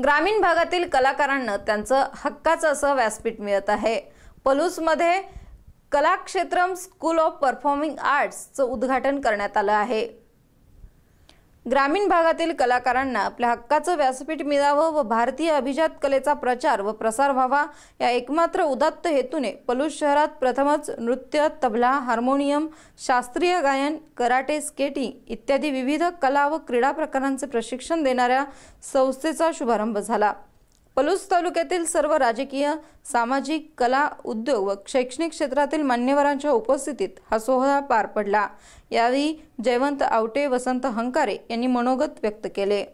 ग्रामीण भागातील कलाकारांना त्यांचं हक्काचं असं व्यासपीठ मिळत आहे पलूसमध्ये कलाक्षेत्रम स्कूल ऑफ परफॉर्मिंग आर्ट्सचं उद्घाटन करण्यात आलं आहे ग्रामीण भागातील कलाकारांना आपल्या हक्काचं व्यासपीठ मिळावं व भारतीय अभिजात कलेचा प्रचार व प्रसार व्हावा या एकमात्र उदात्त हेतूने पलूस शहरात प्रथमच नृत्य तबला हार्मोनियम शास्त्रीय गायन कराटे स्केटिंग इत्यादी विविध कला व क्रीडा प्रकारांचे प्रशिक्षण देणाऱ्या संस्थेचा शुभारंभ झाला पलूस तालुक्यातील सर्व राजकीय सामाजिक कला उद्योग व शैक्षणिक क्षेत्रातील मान्यवरांच्या उपस्थितीत हा सोहळा पार पडला यावेळी जयवंत आवटे वसंत हंकारे यांनी मनोगत व्यक्त केले